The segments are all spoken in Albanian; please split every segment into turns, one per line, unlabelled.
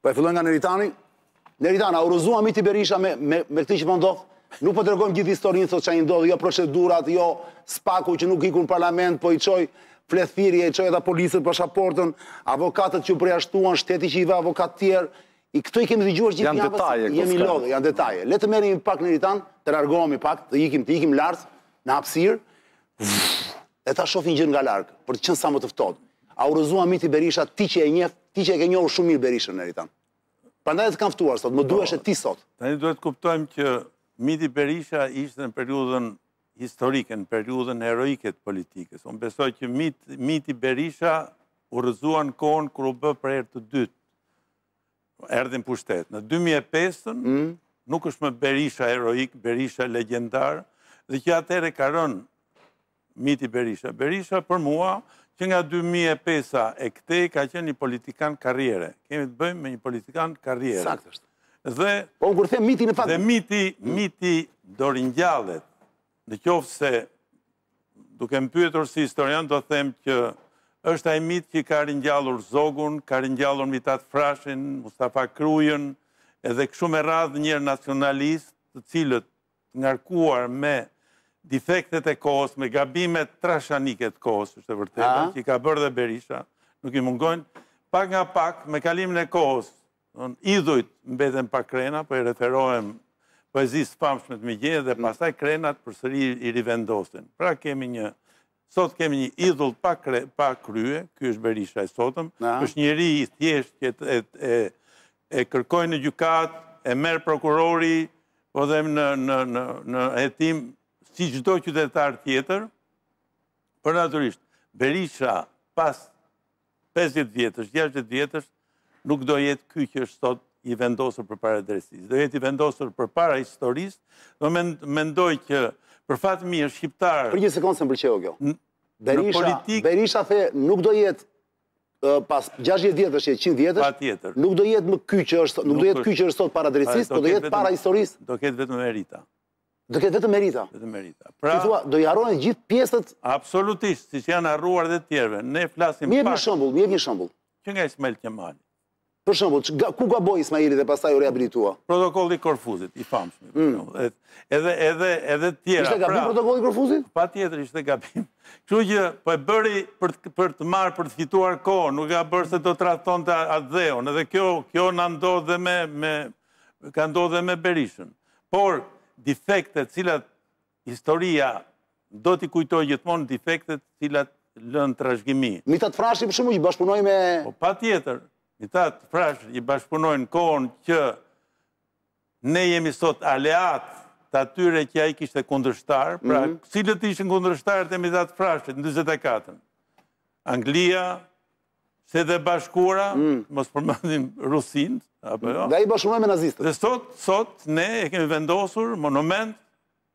Po e fillojnë nga Neritani. Neritani, a urozuam i Tiberisha me, me, me këti që pëndodhë? Po nuk po regojmë gjithë historinë, thot që a i ndodhë, jo procedurat, jo spaku që nuk ikun parlament, po i qoj flethirje, i qoj edhe polisët për shaportën, avokatët që u preashtuan, shteti që i dhe avokat tjerë, i këto i kemi të gjuar gjithë janë njavës, detaje, jemi lodhë, janë detaje. Letë të një pak në të largohemi pak, të ikim, të ikim lartë, në hapsirë, ta nga për të sa më të urozua berisha ti që e ti që e ke njohur shumë mirë Berishën në rritan. Përndaj e të kamftuar sot, më duhesh po, e ti sot.
Tani një duhet kuptojmë që Miti Berisha ishte në periudën historike, në periudën heroiket politikës. Unë besoj që Miti Berisha u rëzuan kohën kër u bë për erë të dytë, erdhin pushtetë. Në 2005-ën mm. nuk është më Berisha heroik, Berisha legendarë, dhe që atër e karën Miti Berisha. Berisha për mua që nga 2005 e këte ka qenë një politikan karriere. Kemi të bëjmë me një politikan karriere. Sakt është. Dhe... Po në miti në Dhe miti, miti dorin gjallet. Dhe qofë se, duke më pyetur si historian, do them që është a i mit që ka rinjallur Zogun, ka rinjallur mitat Frashin, Mustafa Krujën, edhe këshume radhë njërë nacionalistë të cilët ngarkuar me defektet e kohës, me gabimet trashanike të kohës, është e vërtetë, që i ka bërë dhe Berisha, nuk i mungojnë, pak nga pak, me kalimin e kohës, idhujt mbeten pa krena, për po e referohem zisë famshmet të migje, dhe mm. pasaj krenat për sëri i rivendosin. Pra kemi një, sot kemi një idhull pa, pa krye, kjo është Berisha e sotëm, është njëri i thjesht që e, e, kërkojnë në gjukat, e merë prokurori, po dhe në, në, në, në, në hetim si gjithdoj qytetar tjetër, për naturisht, Berisha pas 50 vjetës, 60 vjetës, nuk do jetë ky që është sot i vendosur për para dresis. Do jetë i vendosur për para historis, do mendoj që për fatë mi është shqiptar... Për një sekundë se më kjo.
Berisha the nuk do jetë pas 60 vjetës, 100 vjetës, nuk do jetë më ky që është sot para pra, dresis, do po jetë para historis.
Do jetë vetë më erita. Do ketë vetëm merita. Vetëm merita. Pra, si thua, do i harrojnë gjithë pjesët? Absolutisht, siç janë harruar dhe të tjerëve. Ne flasim pak. Mirë, një shembull, mirë një shembull. Që nga Ismail Kemal. Për shembull, ku gaboi Ismaili dhe pastaj u rehabilitua? Protokolli i Korfuzit, i famshëm. Mm. Edhe edhe edhe të tjera. Ishte gabim pra- protokolli i Korfuzit? Patjetër ishte gabim. Kështu që po e bëri për të, për për të fituar kohë, nuk e ka bërë se do të tradhtonte Adheon, edhe kjo kjo na ndodh me me ka ndodhur me Berishën. Por defektet cilat historia do t'i kujtoj gjithmonë defektet cilat lënë të rashgimi. Mitat frashë i përshëmu i bashkëpunoj me... Po pa tjetër, mitat frashë i bashkëpunoj në kohën që ne jemi sot aleat të atyre që ja i kishtë e kundrështarë, pra cilët ishën kundrështarët e mitat frashët në 24-ën? Anglia, se dhe bashkura, mm. mos përmëndim Rusin, jo? dhe i bashkume me nazistët. Dhe sot, sot, ne e kemi vendosur monument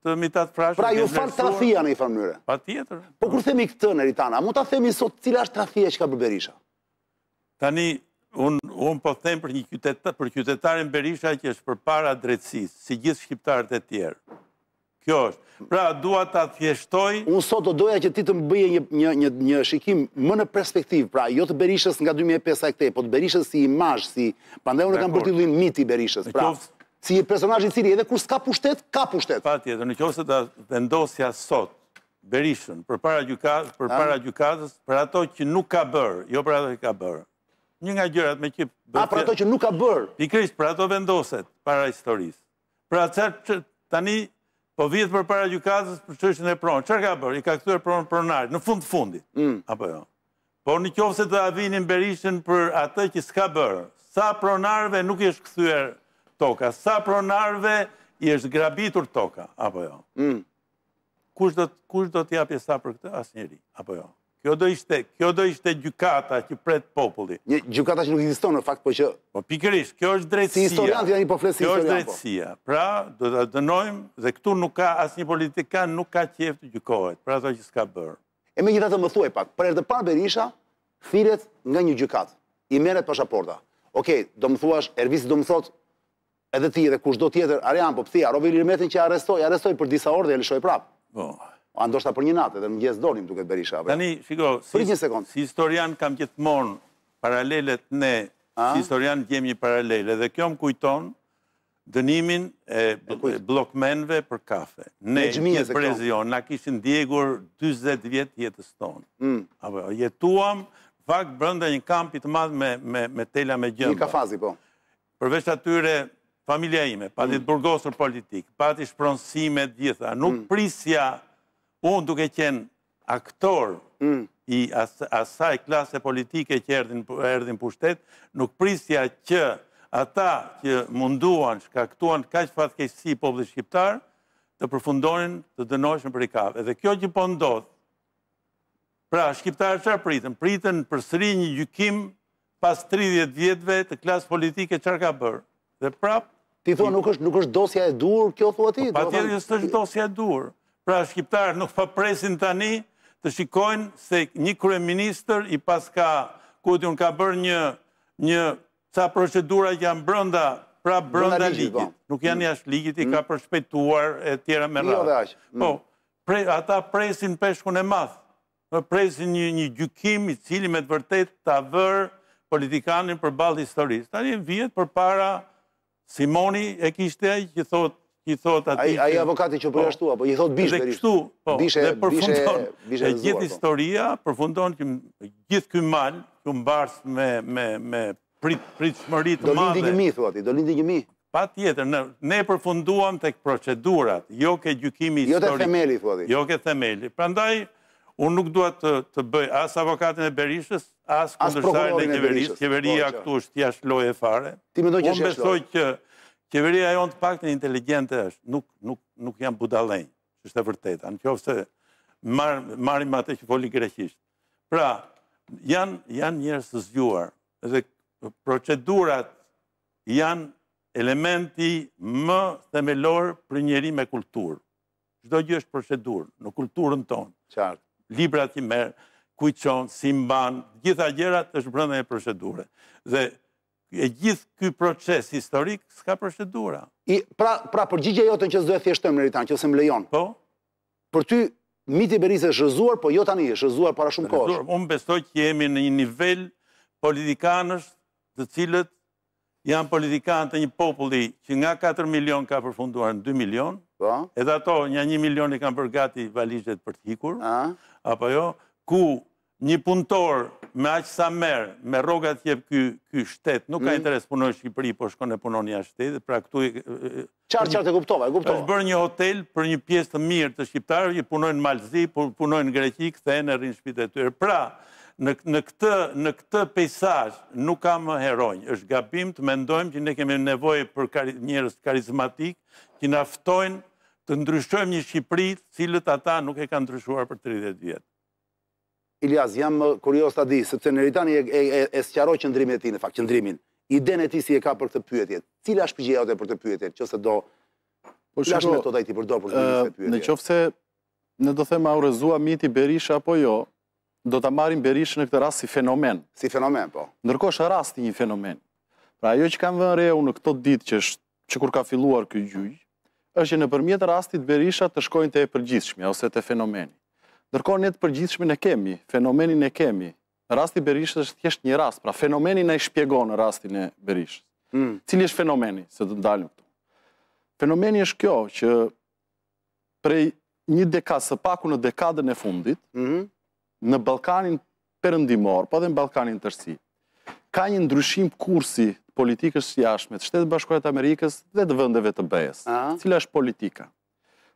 të mitat prashtë. Pra ju farë trafia në i farë mënyre. Pa tjetër. Po kur themi këtë në
Ritana, mu ta themi sot cila është trafia që ka për Berisha?
Tani, unë po them për një kytetarën Berisha që është për para drecësis, si gjithë shqiptarët e tjerë. Kjo është.
Pra, dua ta thjeshtoj... Unë sot do doja që ti të më bëje një shikim më në perspektiv, pra, jo të Berishës nga 2005 a këte, po të Berishës si imash,
si... Pandaj unë kam përtidhujnë miti Berishës, pra, si i
personajin cili edhe kur s'ka pushtet,
ka pushtet. Pa tjetër, në kjo të vendosja sot, Berishën, për para gjukazës, për ato që nuk ka bërë, jo për ato që ka bërë. Një nga gjërat me që... A, për ato që nuk ka bërë? Pikrish, për ato vendoset, para historisë. Pra, tani po vjetë për para gjukazës për qëshën e pronë. Qërë ka bërë? I ka këtuar pronë për nartë, në fundë fundit. Mm. Apo jo? Por në kjovë se të avinin berishën për atë që s'ka bërë. Sa pronarve nuk i është këthuar toka, sa pronarve i është grabitur toka, apo jo? Mm. Kush do t'ja pjesa për këtë? asë njëri, apo jo? Kjo do ishte, kjo do ishte gjykata që pret populli. Një gjykata që nuk ekziston në fakt, por që po pikërisht, kjo është drejtësia. Po si historian ti ani po flesi historian. Kjo është po. drejtësia. Po. Pra, do ta dënojmë dhe këtu nuk ka asnjë politikan nuk ka qejf të gjykohet, pra ato që s'ka bër.
E megjithatë më thuaj pak, për herë të parë Berisha thiret nga një gjykat. I merret pasaporta. Okej, okay, do më thuash, Ervis do më thot edhe ti edhe kushdo tjetër, Arian po thii, Arovi Lirmetin që arrestoi, arrestoi për disa orë dhe e lëshoi prap. Po. Oh. A ndoshta për një natë dhe në mëngjes donim duke Berisha Tani,
shiko, si, një sekond. si historian kam gjithmonë paralelet ne, si historian gjem një paralel dhe kjo më kujton dënimin e, blokmenve për kafe. Ne një prezion, na kishin djegur 20 vjet jetës tonë. Mm. Apo jetuam vak brenda një kampi të madh me me me tela me gjëmbë. Një kafazi po. Përveç atyre familja ime, pati mm. të burgosur politik, pati shpronësime gjitha, nuk mm. prisja unë duke qenë aktor mm. i asaj klase politike që erdhin pushtet, nuk prisja që ata që munduan, që kaktuan kaqë fatkejsi poble shqiptar, të përfundonin të dënojshën për i kafe. Dhe kjo që po ndodhë, pra shqiptarë qërë pritën? Pritën për sëri një gjykim pas 30 vjetëve të klasë politike qërë ka bërë. Dhe prapë... Ti thua nuk është dosja e durë, kjo thua ti? Po, pa tjetë njështë është dosja e durë. Pra shqiptarë nuk pa po presin tani të shikojnë se një kërë minister i pas ka ka bërë një një ca procedura që janë brënda pra brënda ligjit. Po. Nuk janë një mm. ashtë ligjit i mm. ka përshpetuar e tjera me jo, rrë. Mm. Po, ata presin peshkun e math. Po, presin një një gjukim i cili me të vërtet të avër politikanin për balë historisë. Tani vjetë për para Simoni e kishte e që thotë i thot aty... A i avokati që po. përja po i thot bishë berisht. Dhe kështu, po, dhe përfundon, e gjithë po. historia, përfundon që gjithë këmë malë, që më barsë me pritë shmërit madhe. Do lindi një mi,
thot, i do lindi një mi.
Pa tjetër, ne përfunduam të këprocedurat, jo ke gjukimi jo historit. Jo ke themeli, thot, i. Jo ke Unë nuk duhet të bëj asë avokatin e Berishës, asë këndërsa e në Kjeveria këtu është jashtë shloj fare. Unë besoj që Kjeveria jonë të pak të inteligente është, nuk janë budalenjë, është e vërtetë, anë kjo fëse marim atë që foli greqisht. Pra, janë njërës të zgjuar, dhe procedurat janë elementi më themelor për njeri me kulturë. Gjdo gjë është procedurë, në kulturën tonë. Qartë. Libra të merë, kujqonë, simbanë, gjitha gjërat të shëpërën e procedurët. Dhe e gjithë këj proces historik, s'ka përshedura.
Pra, pra përgjigje jotën që e thjeshtë të më nëritan, që se më lejon. Po? Për ty, miti i berisë e shëzuar, po jotë anë i shëzuar para shumë kosh.
Unë bestoj që jemi në një nivel politikanës të cilët janë politikanë të një populli që nga 4 milion ka përfunduar në 2 milion, po. edhe ato një 1 milion i kam përgati valizhet për t'hikur apo jo, ku një punëtor me aqë sa merë, me rogat jep këj shtetë, nuk ka mm. interes punoj Shqipëri, po shkon e punoni a shtetë, pra këtu... Qarë qarë të guptova, guptova. është bërë një hotel për një pjesë të mirë të Shqiptarë, i punojnë malëzi, punojnë greqi, këthe e në rinë shpite të tërë. Pra, në këtë pejsaj, nuk ka më herojnë, është gabim të mendojmë që ne kemi nevoj për njërës karizmatik, që naftojnë të ndryshojmë një Shqipëri, cilët ata nuk e kanë ndryshuar për 30 vjetë.
Ilias, jam uh, kurios të di, sepse Neritani e sëqaro qëndrimi e ti në fakt, qëndrimin. Idenë e ti si e ka për këtë pyetje. Cila ashtë përgjeja ote për të pyetjet, që se do... Lash me të i
për për të pyetjet. Në qofë se në do thema urezua miti Berisha apo jo, do të marim Berisha në këtë rast si fenomen. Si fenomen, po. Ndërkosh e rast një fenomen. Pra ajo që kam vënë u në këto dit që kur ka filuar këtë gjyj, është që në rastit Berisha të shkojnë të e përgjithshme, ose të fenomeni. Ndërkohë ne të përgjithshmin e kemi, fenomenin e kemi. Rasti Berishës është thjesht një rast, pra fenomeni na i shpjegon rastin e Berishës. Hmm. Cili është fenomeni, se të ndalim këtu. Fenomeni është kjo që prej një dekadë së paku në dekadën e fundit, hmm. në Ballkanin Perëndimor, po dhe në Ballkanin tërsi, ka një ndryshim kursi politikës së jashtme të Shtetit Bashkuar të Amerikës dhe të vendeve të BE-s. Ah. Cila është politika?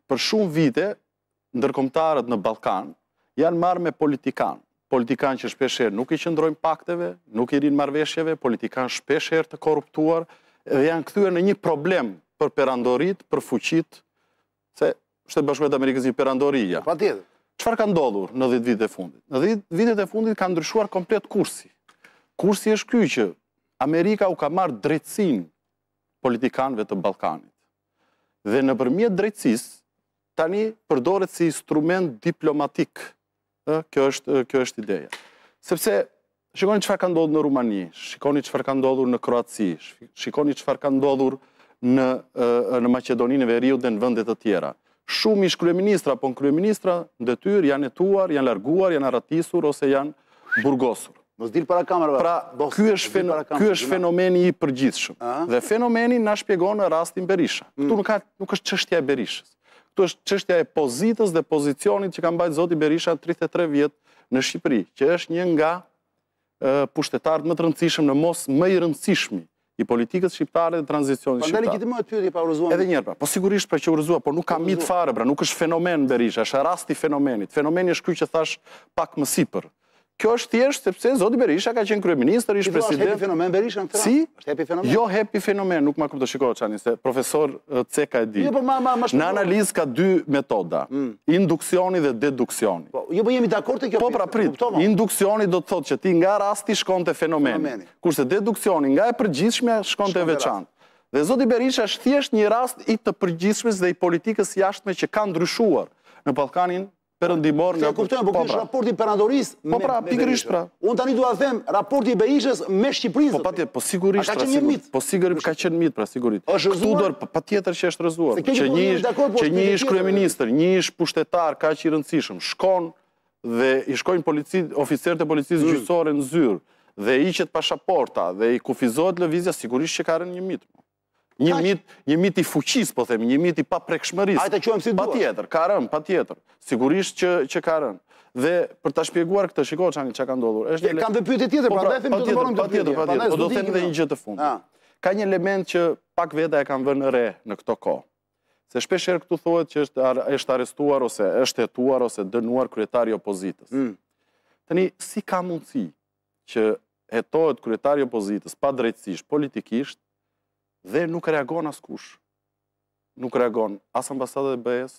Për shumë vite ndërkomtarët në Balkan janë marrë me politikanë. Politikanë që shpesherë nuk i qëndrojnë pakteve, nuk i rinë marveshjeve, politikanë shpesherë të korruptuar dhe janë këthyre në një problem për perandorit, për fuqit, se shtetë bashkëmet Amerikës një perandoria. Pa tjetë. Qëfar ka ndodhur në 10 vitet e fundit? Në 10 vitet e fundit ka ndryshuar komplet kursi. Kursi është kjoj që Amerika u ka marrë drejtsin politikanëve të Balkanit. Dhe në përmjet drejtsisë, tani përdoret si instrument diplomatik. Kjo është ideja. Sepse, shikoni qëfar ka ndodhur në Rumani, shikoni qëfar ka ndodhur në Kroaci, shikoni qëfar ka ndodhur në Macedoninë, Veriut dhe në vëndet të tjera. Shumë ish kryeministra, po në kryeministra, në dëtyr, janë etuar, janë larguar, janë aratisur, ose janë burgosur. Nësë dilë para kamerëve. Pra, kjo është fenomeni i përgjithshëm. Dhe fenomeni në shpjegonë në rastin Berisha. Këtu mm. nuk është qështja e Berishës këtu është qështja e pozitës dhe pozicionit që kam bajtë Zoti Berisha 33 vjetë në Shqipëri, që është një nga pushtetarët më të rëndësishëm në mos më i rëndësishmi i politikës shqiptare dhe tranzicionit shqiptare. Pa ndër
më e të pyri pa urëzua? Edhe
njërë, pra, po sigurisht pra që urëzua, po nuk kam mitë fare, pra nuk është fenomen Berisha, është rasti fenomenit. Fenomeni është kjo që thash pak më sipër kjo është thjesht sepse Zoti Berisha ka qenë kryeministër, ishtë president. Është
fenomen Berisha në Si? Është happy fenomen. Jo
hepi fenomen, nuk ma kupto shikoj çani se profesor Ceka e di. Jo, po ma ma Në analizë ka dy metoda, mm. induksioni dhe deduksioni. Po, jo po jemi dakord te kjo. Po pra prit, induksioni do të thotë që ti nga rasti shkon të fenomeni. Kurse deduksioni nga e përgjithshme shkon te veçantë. Dhe Zoti Berisha është thjesht një rast i të përgjithshmes dhe i politikës jashtme që kanë ndryshuar në Ballkanin përëndimor nga... Se kuptojnë, po, po kështë pra. raporti
përëndorisë po, me Po pra, pikërishë pra. Unë tani duha
them, raporti i Berishës me Shqipërinë. Po patje, po sigurisht... A ka pra, qenë mitë? Po sigurisht, ka qenë mitë, pra sigurisht. Êshtë rëzuar? Këtu dorë, pa tjetër që është rëzuar. Që po një ish kryeministër, një ish pushtetar, ka që i rëndësishëm, shkon dhe i shkojnë oficerët e policisë gjysore në zyrë, dhe i qëtë pashaporta, dhe i kufizohet lëvizja, sigurisht që ka rënë një mitë një mit, një mit i fuqis, po themi, një mit i paprekshmërisë. Ajte quajmë si Pa Patjetër, ka rënë, patjetër. Sigurisht që që ka rënë. Dhe për ta shpjeguar këtë, shiko çani çka ka ndodhur. Është kam dhe pyetje tjetër, po, prandaj pra, them do të të tjetër, patjetër, po do të them edhe një gjë të fundit. Ka një element që pak veta e kanë vënë re në këto kohë. Se shpesher këtu thuhet që është është arrestuar ose është hetuar ose dënuar kryetari opozitës. Mm. Tani si ka mundësi që hetohet kryetari opozitës pa drejtësisht politikisht dhe nuk reagon as kush. Nuk reagon as ambasadet e bëjes,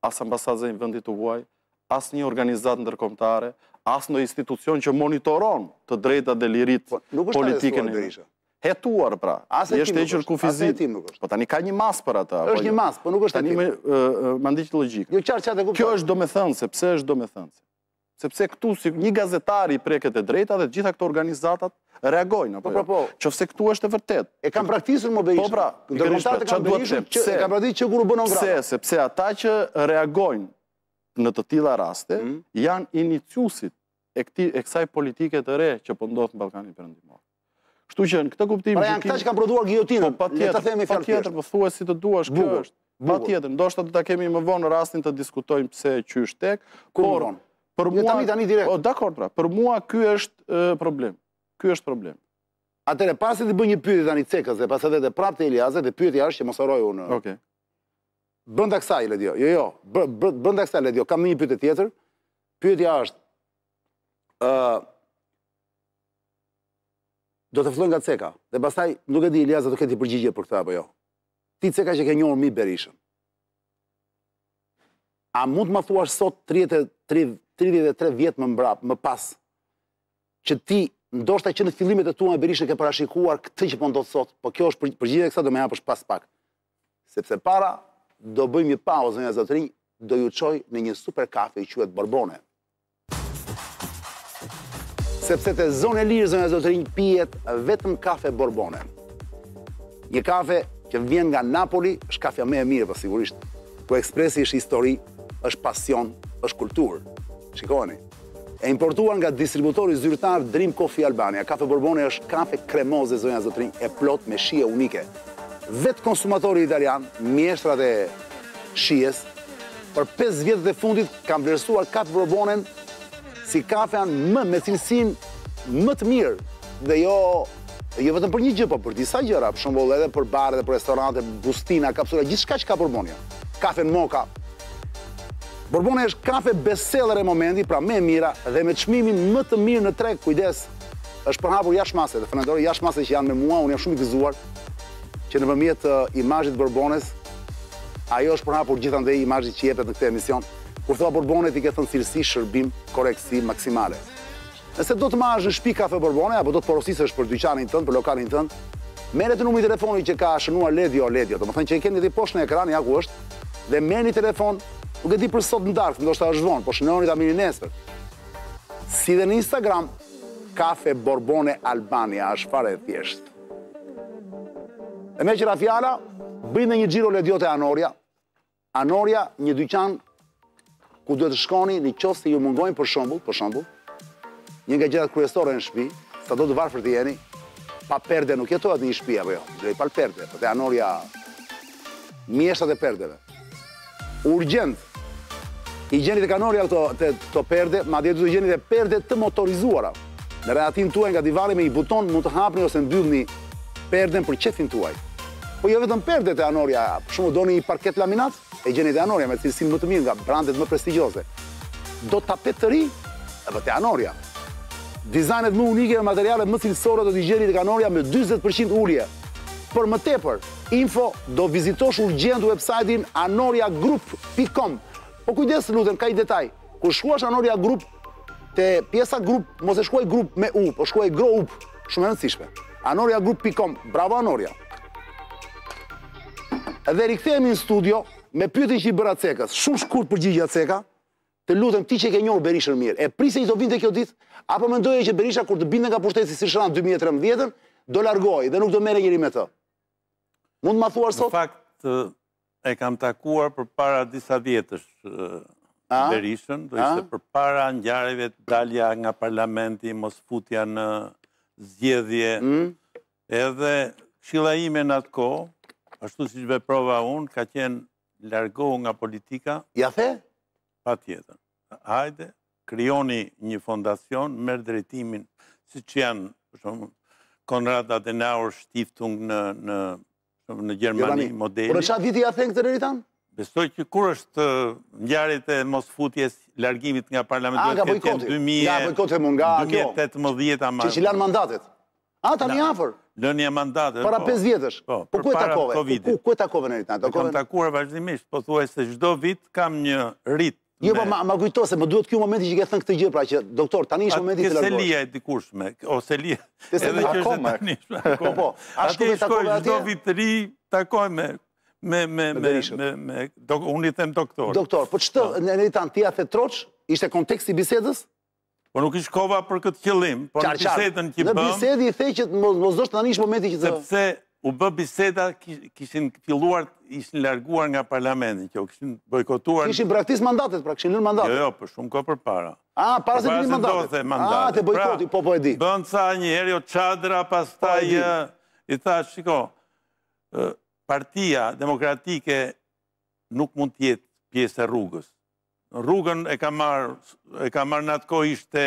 as ambasadet e vëndit të vuaj, as një organizat në as në institucion që monitoron të drejta dhe lirit po, politikën në nërë. Hetuar, pra. As e tim nuk është. As e tim nuk është. Po tani ka një mas për ata. është po një jo. mas, po nuk është e tim. Tani me mandi që logikë. Kjo është do me thënë, se pse është do me sepse këtu si një gazetari i preket e drejta dhe gjitha këto organizatat reagojnë. Po, po, jo. po. që këtu është e vërtet. E kam praktisën më bëjishën. Po, pra, në kërështë pra, që duhet E kam praktisën që kërë bënon grave. Se, sepse ata që reagojnë në të tila raste, mm. janë iniciusit e kësaj politike të re që pëndodhë po në Balkani për ndimor. Kështu që në këtë kuptim... Pra janë këta që kam produar po, Pa tjetër, ndoshta të kemi më vonë në rastin të diskutojmë pëse që është tek, Për mua, tani tani direkt. O, dakor pra. Për mua ky është problem. Ky është problem. Atëre pasi ti bën një pyetje
tani cekës, dhe pasi vetë prapë te Eliaze dhe pyetja është që mos unë. Okej. Okay. Brenda kësaj le Jo, jo. Brenda kësaj le dio. Kam një pyetje tjetër. Pyetja është ë do të filloj nga Ceka dhe pastaj nuk e di Eliaze do të ketë përgjigje për këtë apo jo. Ti Ceka që ke njohur mi Berishën. A mund të më thuash sot 33 vjetë më mbrapë, më pas, që ti, ndoshta që në fillimet e tu me Berishën ke parashikuar këtë që po ndodhë sot, po kjo është përgjithet e kësa do me japësh pas pak. Sepse para, do bëjmë një pauzë në zëtëri, do ju qoj në një super kafe i quet Borbone. Sepse të zonë e lirë zënë e zëtëri pijet vetëm kafe Borbone. Një kafe që vjen nga Napoli, është kafe me e mirë, pa po sigurisht. ku po ekspresi është histori, është pasion, është kulturë. Shikoni, e importuar nga distributori zyrtar Dream Coffee Albania, kafe Borbone është kafe kremoze, zonja zotrin, e plot me shie unike. Vetë konsumatori italian, mjeshtrat e shies, për 5 vjetët e fundit kam vlerësuar kafe Borbone si kafe anë më me cilësin më të mirë dhe jo Jo vetëm për një gjë, po për disa gjëra, për shembull edhe për bare dhe për restorante, bustina, kapsula, gjithçka që ka Borbonia. Kafe në moka, Borbone është kafe beseller e momenti, pra me mira dhe me qmimin më të mirë në treg, kujdes, është përhapur jashmase, dhe fërnëndori jashmase që janë me mua, unë jam shumë i gëzuar, që në përmjet të imajit Borbones, ajo është përhapur gjithan dhe imajit që jepet në këte emision, kur thua Borbone ti ke thënë cilësi, shërbim, koreksi, maksimale. Nëse do të majhë në shpi kafe Borbone, apo do të porosisë është për dyqanin tënë, për lokalin tënë, Mere të numri telefoni që ka shënuar Ledio, Ledio, të më thënë që i keni edhe poshtë në ekran, ja ku është, dhe meni telefon nuk e di për sot në darkë, ndoshta është vonë, po shënoni ta mirë nesër. Si dhe në Instagram, kafe Borbone Albania, është fare e thjeshtë. E me qëra fjala, bëjnë dhe një gjiro ledjote Anoria. Anoria, një dyqan ku duhet të shkoni në qofë se ju mungojnë për shumbull, për shumbull, një nga gjithat kërjestore në shpi, sa do të varë për të jeni, pa perde nuk jetohet një shpi, apo jo, gjithat pa perde, për po te anorja, mjeshtat e perdeve. Urgjendë, i gjeni dhe kanori ato të, të perde, ma dhe të gjeni dhe perde të motorizuara. Në redatin tuaj nga divari me i buton mund të hapni ose në perden për qefin tuaj. Po jo vetëm perde të anoria, për shumë do një parket laminat, e gjeni dhe anoria me cilësin më të mirë nga brandet më prestigjose. Do tapet të ri, e për të anoria. Dizajnet më unike dhe materialet më cilësore do të gjeni dhe kanoria me 20% ullje. Për më tepër, info do vizitosh urgjent website-in Anoriagroup.com. Po kujdes lutën, ka i detaj. Kur shkuash Anoria grup te pjesa grup, mos e shkuaj grup me u, po shkuaj group, shumë e rëndësishme. Anorja Group.com, Bravo Anorja. Dhe rikthehemi në studio me pyetjen që i bëra Cekës. Shumë shkurt përgjigjja Ceka. Të lutem ti që ke njohur Berishën mirë. E prisë i do vinte kjo ditë, apo mendoje që Berisha kur të binde nga pushteti si shëran 2013-ën, do largohi dhe nuk do mere njëri
me të. Mund të ma thuash sot? Në fakt, e kam takuar për para disa vjetës
Berishën, do ishte
për para njareve të dalja nga parlamenti, mos futja në zjedhje, mm. edhe shila ime në atë ko, ashtu si shbe prova unë, ka qenë largohu nga politika. Ja the? Pa tjetën. Hajde, kryoni një fondacion, merë drejtimin, si që janë, Konrad Adenauer shtiftung në në Gjermani, modeli. Por në qa
viti ja thënë këtë rëritan?
Besoj që kur është njarit e mos futjes largimit nga parlamentu e të këtë këtë këtë këtë nga këtë këtë mënga, këtë këtë këtë
A, ta një afer.
Në një mandatë. Para 5 vjetës. Po, po, po para Covid. Po, ku e takove në rritë? Në kam takuar vazhdimisht. Po, thuaj se gjdo vit kam një rrit Jo, po ma
ma kujto se më duhet këtu momenti që ke thënë këtë gjë pra që doktor tani është momenti të largosh. Ke selia e
dikushme ose li. Edhe që është tani. Po po. A shkoj me takon takoj me me me me me me do unë i them doktor.
Doktor, po ç'të ne i tan tia the troç, ishte konteksti bisedës?
Po nuk i kova për këtë qëllim, po në bisedën që bëm. Në bisedë
i the që mos do të tani është momenti që të. Sepse
u bë biseda, kishin filluar, ishin larguar nga parlamentin, kjo, kishin bojkotuar... Kishin braktis
mandatet, pra, kishin lënë mandatet. Jo, jo,
për shumë ko për para.
A, ah, para se lënë pra, mandatet. A, ah, te bojkoti, pra, po po e di.
Bëndë sa një herë, jo, qadra, pas taj, po, i tha, shiko, partia demokratike nuk mund tjetë pjesë e rrugës. Rrugën e ka marë, e ka marë në atë kohë ishte,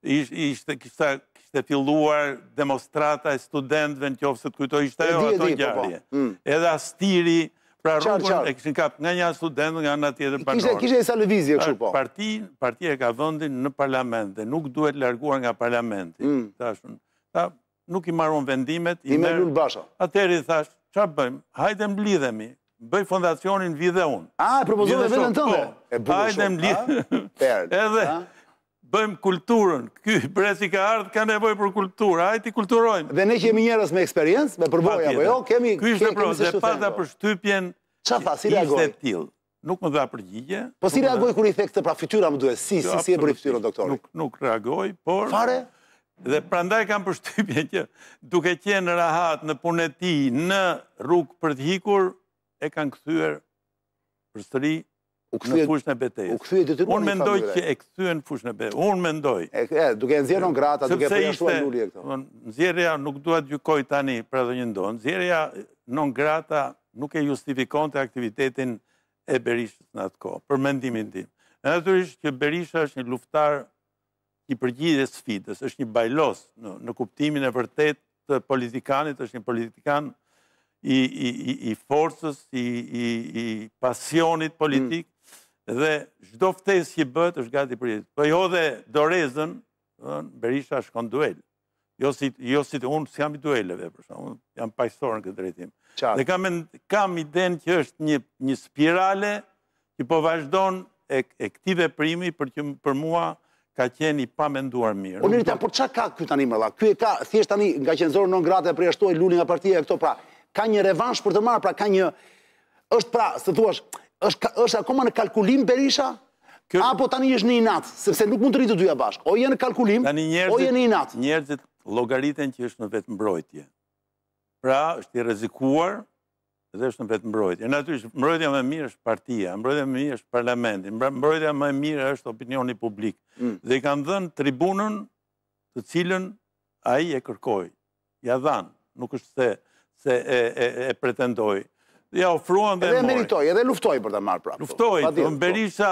ishte, kishta te filluar demonstrata e studentve në qofë se të kujtoj ishte ajo ato po, po. gjarje. Mm. Edhe astiri, pra rrugën e këshin kap nga një student nga nga tjetër panorë. Kishe e sa levizje kështu po? Parti e ka vëndin në parlament dhe nuk duhet larguar nga parlamenti. Mm. Nuk i marron vendimet. I me lullë basho. Atëheri thash, qa bëjmë, hajtë mblidhemi, bëj fondacionin vide unë. A, ah, e propozove vëndën tënde? Po. E bërë shumë. Hajtë Perdë bëjmë kulturën. Ky presi ka ardhë, ka nevoj për kulturë, hajti kulturojmë. Dhe ne kemi njerës me eksperiencë, me
përboja, po jo, kemi... Ky ishte pro, dhe pata po. për
shtypjen... Qa tha, si reagoj? Ishte tjilë. Nuk më dha përgjigje. Po si reagoj
kër i thekë të pra më duhet, si, jo, si, si e bëri fityra, doktori?
Nuk reagoj, por... Fare? Dhe prandaj kam përshtypje që duke qenë rahat në punëti në rrugë për të hikur, e kanë këthyër për sëri në fushën e betejës. Unë mendoj që e këthyën fushën e betejës. Unë mendoj. e
Duke në zjerën grata, duke përjashtuar lulli e këto.
Në zjerëja nuk duhet gjukoj tani, pra dhe një ndonë. Në zjerëja non grata nuk e justifikon të aktivitetin e Berishës në atë kohë, për mendimin tim. Në natërishë që Berisha është një luftar i përgjidhe e është një bajlos në kuptimin e vërtet të politikanit, është një politikan i forësës, i pasionit politik, dhe zhdo ftesë që bëtë është gati për jetë. Për po jo dhe do Berisha është duel. Jo, jo si të unë, s'kam i dueleve, përshëm, unë jam pajstorën këtë drejtim. Dhe kam i den që është një spirale që po vazhdojnë e këtive primi për që për mua ka qenë i pa menduar mirë. Unë po,
rita, por qa ka këtë anime, la? Këtë ka, thjesht tani, nga qenë zorë në ngratë e preashtoj, lullin e partia e këto, pra, ka një revansh për të marë, pra, ka një, është pra, së thuash, është akoma në kalkulim Berisha? Apo tani është në inat, sepse nuk mund të rritë të duja bashkë. O jenë në
kalkulim, o jenë në inat. Njerëzit logaritën që është në vetë mbrojtje. Pra, është i rezikuar dhe është në vetë mbrojtje. Në atërishë, mbrojtja më mirë është partia, mbrojtja më mirë është parlamentin, mbrojtja më mirë është opinioni publik. Mm. Dhe i kanë dhenë tribunën të cilën a i e kërkoj. Ja dhanë, nuk është se e pretendoj. Ja ofruan dhe mori. Edhe meritoj, edhe luftoj për të marrë prapë. Luftoj, për po, Berisha,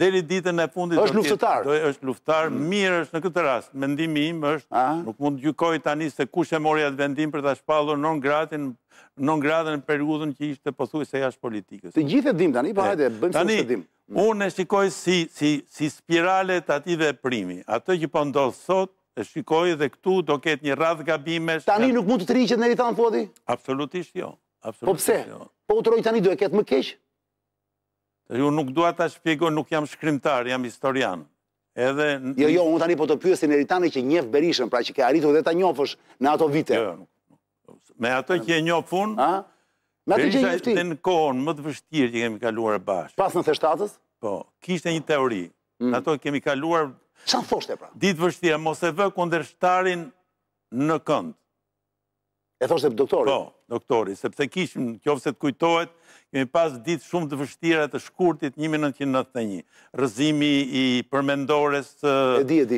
deri ditën e fundit... është luftëtar. është luftëtar, mirë është në këtë rast. Mendimi im është, nuk mund të gjykoj tani se kush e mori atë vendim për të shpallur non ngratin, non ngratin në periudën që ishte pëthuj se jashtë politikës. Të gjithë e dim, tani, pa po hajde, bëjmë se nështë dim. Tani, unë e shikoj si spirale të dhe primi. Ato që po ndodhë sot, e shikoj dhe këtu do ketë një radhë gabimesh... Tani nuk mund
të të rikët në rritanë,
podi? Absolutisht jo. Po pse? Jo.
Po të rojtë tani do e ketë më keshë?
Ju nuk duha të shpjegoj, nuk jam shkrimtar, jam historian. Jo, jo, unë tani
po të pyës e nëri që njefë berishën, pra që ke arritu dhe ta njofësh në ato vite. Jo,
Me ato që e njofë unë, berisha e në kohën më të vështirë që kemi kaluar e bashkë. Pas në të Po, kishtë e një teori. Në mm. ato kemi kaluar... Qa në thoshte pra? Ditë vështirë, mos e vë kunder shtarin në këndë. E thoshte për doktorit? Po, doktori, sepse kishim në të kujtojt, kemi pas ditë shumë të vështirat të shkurtit 1991, rëzimi i përmendores të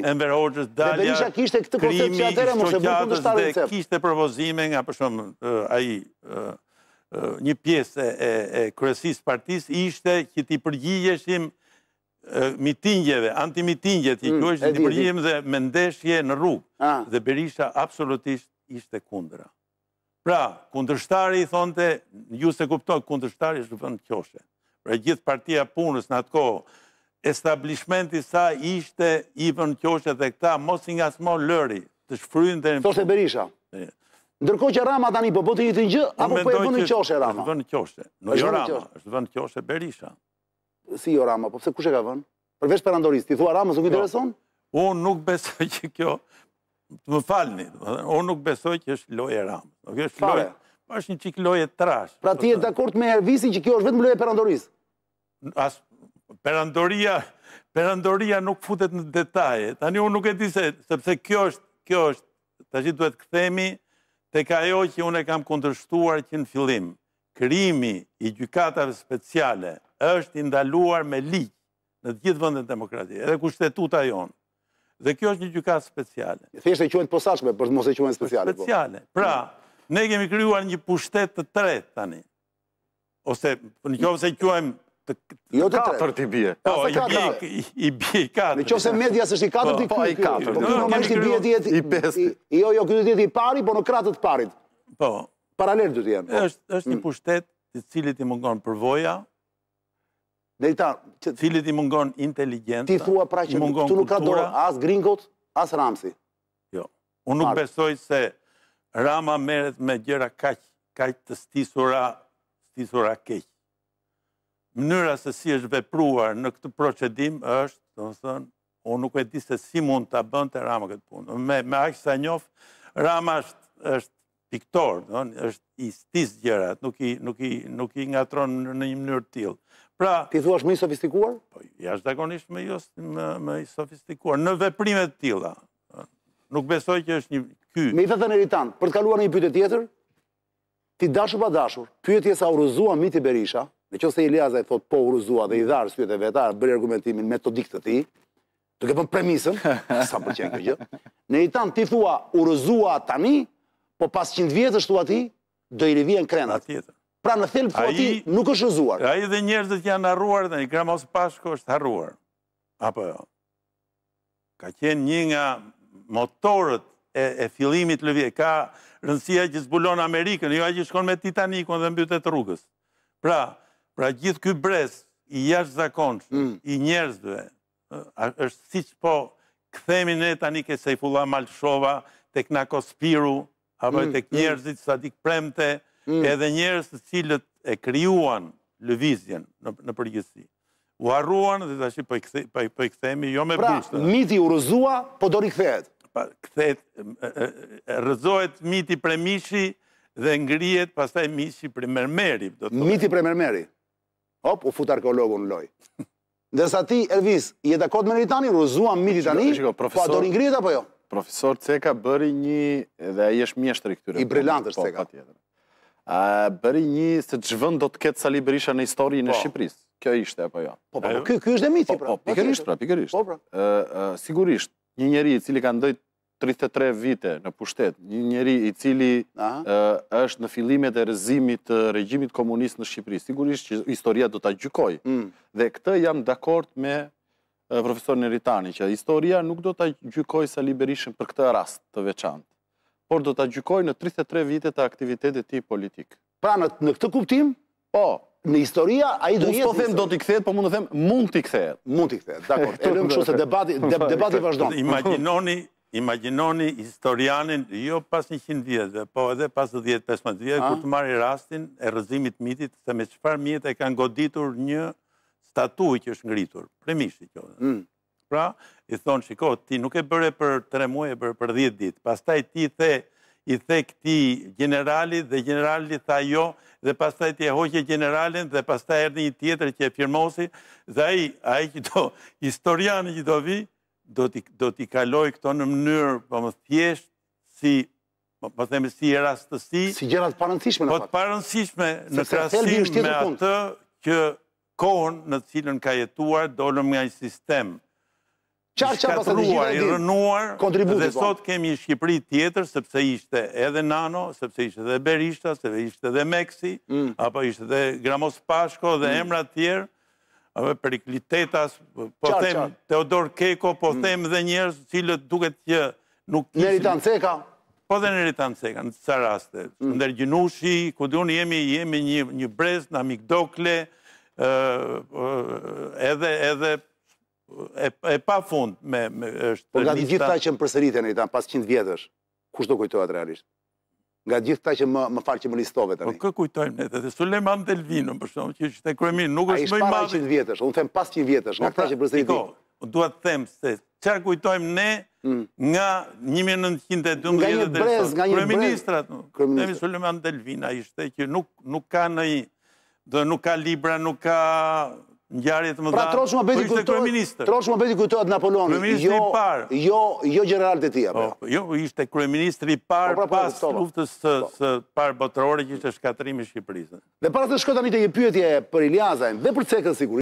Enver Dalja, krimi, shokjadës dhe kishte e përvozime nga përshom aji një pjesë e kërësis partis, ishte që ti përgjigjeshim mitingjeve, antimitingje, mm, ti kjo është një përgjigjim dhe mendeshje në rrugë, ah. dhe Berisha absolutisht ishte kundra. Pra, kundërshtari i thonte, ju se kuptoj, kundërshtari është në kjoshe. Pra, gjithë partia punës në atë kohë, establishmenti sa ishte i vëndë kjoshe dhe këta, mos i nga smo lëri, të shfrynë dhe... e Berisha. Ndërko që Rama
tani për po botë i të një, apo për po e vënë në kjoshe Rama? Në
vënë në kjoshe. Në jo Rama, është vëndë në kjoshe Berisha.
Si jo Rama, po pëse kushe ka vënë? Përveç për Andoristi, thua Rama, së kujtë jo.
Unë nuk besoj që kjo, më falni, unë nuk besoj që është loje ramë. Nuk po është loje, po është një qikë loje trash. Pra
ti e dakort me hervisin që kjo është vetëm loje perandoris?
Perandoria, perandoria nuk futet në detaje. Tani unë nuk e dise, sepse kjo është, kjo është, të gjithë duhet këthemi, të ka jo që unë e kam kundërshtuar që në fillim, krimi i gjykatave speciale është indaluar me liqë në gjithë vëndën demokratia, edhe kushtetuta jonë dhe kjo është një gjykatë speciale.
Thjeshtë e të posashme, për të mos e quenë speciale. Po. Speciale, pra,
ne kemi kryuar një pushtet të tret tani. Ose, në kjovë se quenë të katërt i bje. Po, i bje i katërt. Në kjovë se media së shi katërt i Po, i katërt. Po, kjo është i bje
djetë i pesti. Jo, jo, kjo djetë i pari, po në kratët parit.
Po. Paralel dhëtë jenë. Po. është një mm. pushtet i cilit i mungon përvoja, Filit i mungon inteligenta? Ti thua pra që këtu nuk ka dorë as gringot, as ramësi. Jo, unë nuk besoj se rama meret me gjera kajtë të stisura, stisura kej. Mënyra se si është vepruar në këtë procedim është, të më thënë, unë nuk e di se si mund të bënd të rama këtë punë. Me aqë sa njofë, rama është piktor, është i stis gjerat, nuk i ngatron në një mënyrë tjilë. Pra, ti thua është më i sofistikuar? Po, jashtë da konë më i sofistikuar. Në veprime të tila, nuk besoj që është një ky. Me i thëtë në rritanë, për të kaluar një pyte tjetër,
ti dashur pa dashur, pyte tjesë a uruzua miti berisha, me që se i liaza thot po uruzua dhe i dharë sytë e vetarë, bërë argumentimin metodik të ti, të ke premisën, sa për qenë këgjë, në rritanë ti thua uruzua tani, po pas 100 vjetë thua ti,
do i rivien krenat. Pa tjetër. Pra në thelë foti nuk është shëzuar. A i dhe njerëzit janë arruar dhe një kramos pashko është arruar. Apo jo. Ka qenë një nga motorët e filimit lëvje. Ka rëndësia që zbulon Amerikën, jo a që shkon me Titanicën dhe mbytet rrugës. Pra, pra gjithë këj brez i jashtë zakonës, mm. i njerëzve, është si që po këthemi ne tani ke Sejfula Malshova, tek Nako Spiru, apo mm, tek mm. njerëzit, sa premte, Mm. edhe njerës të cilët e kryuan lëvizjen në përgjësi. U arruan dhe të ashtë për po i këthemi, po po jo me bështë. Pra, miti
u rëzua, po do një këthet?
Këthet, miti për mishi dhe ngrijet pasaj mishi pre mermeri. Miti pre mermeri? Hop, u fut arkeologu në loj.
Ndërsa ti, Elvis, jetë akot me njëtani, rëzua
miti tani, jo, po a
do një ngrijet
apo jo? Profesor Ceka bëri një, dhe a jesh mjeshtër i këtyre. I brillantës bëri një se që vënd do të ketë Sali Berisha në histori në po. Shqipëris. Kjo ishte, apo jo. Po, po, kjo po, është e miti, pra. Pikerisht, pra, po, pikerisht. Po, pra. pra, pra. Sigurisht, një njeri i cili ka ndojt 33 vite në pushtet, një njeri i cili është në filimet e rëzimit të regjimit komunist në Shqipëris. Sigurisht që historia do të gjykoj. Mm. Dhe këtë jam dakord me profesor Neritani, që historia nuk do të gjykoj Sali Berishën për këtë rast të veçantë por do të gjykoj në 33 vitet të aktivitetit ti politik.
Pra në këtë kuptim, po, në historia, a i do jetë... Unë së po them do
t'i këthet, po mund të them mund t'i këthet. Mund t'i këthet, dakor, e lëmë kështë se debati, debati vazhdojnë. Imaginoni,
imaginoni historianin, jo pas 100 vjetëve, po edhe pas 10-15 vjetëve, ku të marri rastin e rëzimit mitit, se me qëfar mjetë e kanë goditur një statuj që është ngritur, premishti kjo pra, i thonë, shiko, ti nuk e bërë për tre muaj, e bërë për dhjetë ditë. Pastaj ti i the, i the këti generali dhe generali tha jo, dhe pastaj ti e hoqe generalin dhe pastaj erdi një tjetër që e firmosi, dhe aji, aji që do, historiani që do vi, do t'i kaloj këto në mënyrë, pa po më thjesht, si, po themi si e rastësi. Si gjërat parënësishme në fakt. Po të parënësishme në krasim me atë që kohën në cilën ka jetuar, dolem nga një sistem. Qarë i rënuar, dhe po. sot kemi një Shqipëri tjetër, sepse ishte edhe Nano, sepse ishte dhe Berishta, sepse ishte dhe Meksi, mm. apo ishte dhe Gramos Pashko dhe mm. Emra tjerë, apo Periklitetas, po them Teodor Keko, po mm. them dhe njerës cilët duket tje nuk kisim. Neri Tanë Seka? Po dhe Neri Tanë Seka, në të sa raste. Ndër Gjinushi, ku dhe unë jemi një brez, në amikdokle, edhe e pa fund me... Po nga gjithë ta që
më përsëritën e ta pas 100 vjetës, kushtë do kujtojat realisht? Nga gjithë ta që më
farë që më listove të një? Po kë kujtojmë ne të dhe Suleman Delvinë, përshonë që ishte kreminë, nuk është mëjë madhë... A ishë para 100 vjetës, unë them pas 100 vjetës, nga këta pra, që përsëritën... Niko, duhet them se që kujtojmë ne mm. nga 1912 nga një brez, nga një brez ishte që nuk ka dhe nuk ka libra, nuk ka në gjarje të pra, më dha, pra troshë më
beti kujtojat Napoloni, jo, jo, jo,
jo gjeneral të tia. Po, jo, ishte kryeministri par po, pra, po, pas luftës së par botërore që ishte shkatrimi Shqipërisë.
Dhe para të shkotanit e të një pyetje për Iliazajnë dhe për cekën sigur,